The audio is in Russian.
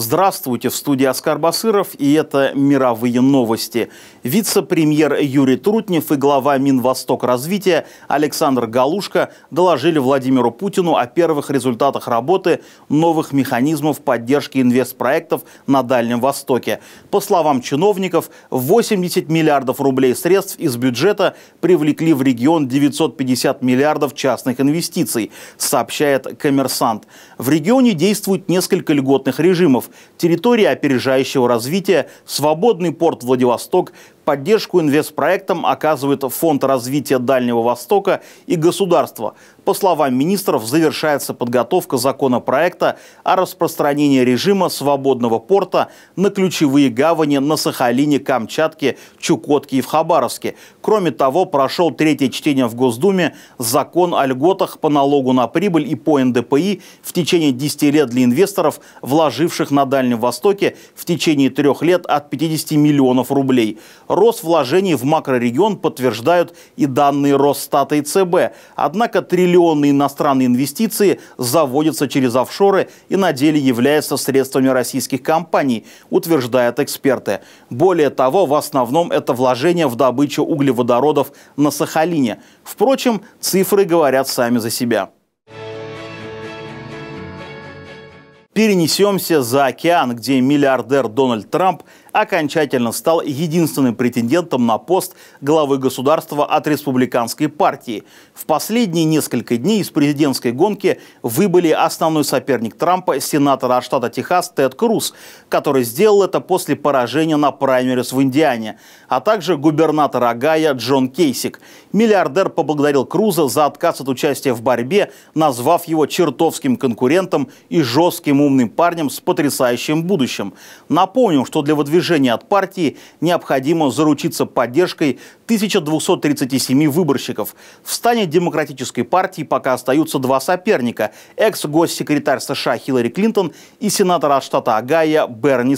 Здравствуйте, в студии Оскар Басыров, и это «Мировые новости». Вице-премьер Юрий Трутнев и глава Минвосток развития Александр Галушка доложили Владимиру Путину о первых результатах работы новых механизмов поддержки инвестпроектов на Дальнем Востоке. По словам чиновников, 80 миллиардов рублей средств из бюджета привлекли в регион 950 миллиардов частных инвестиций, сообщает «Коммерсант». В регионе действует несколько льготных режимов территория опережающего развития, свободный порт Владивосток, Поддержку инвестпроектам оказывает Фонд развития Дальнего Востока и государство. По словам министров, завершается подготовка законопроекта о распространении режима свободного порта на ключевые гавани на Сахалине, Камчатке, Чукотке и в Хабаровске. Кроме того, прошел третье чтение в Госдуме закон о льготах по налогу на прибыль и по НДПИ в течение 10 лет для инвесторов, вложивших на Дальнем Востоке в течение трех лет от 50 миллионов рублей. Рост вложений в макрорегион подтверждают и данные Росстата и ЦБ. Однако триллионные иностранные инвестиции заводятся через офшоры и на деле являются средствами российских компаний, утверждают эксперты. Более того, в основном это вложения в добычу углеводородов на Сахалине. Впрочем, цифры говорят сами за себя. перенесемся за океан, где миллиардер Дональд Трамп окончательно стал единственным претендентом на пост главы государства от республиканской партии. В последние несколько дней из президентской гонки выбыли основной соперник Трампа, сенатор от штата Техас Тед Круз, который сделал это после поражения на праймерис в Индиане, а также губернатор Агая Джон Кейсик. Миллиардер поблагодарил Круза за отказ от участия в борьбе, назвав его чертовским конкурентом и жестким умом умным парнем с потрясающим будущим. Напомним, что для выдвижения от партии необходимо заручиться поддержкой 1237 выборщиков. В стане демократической партии пока остаются два соперника – экс-госсекретарь США Хиллари Клинтон и сенатор от штата Огайо Берни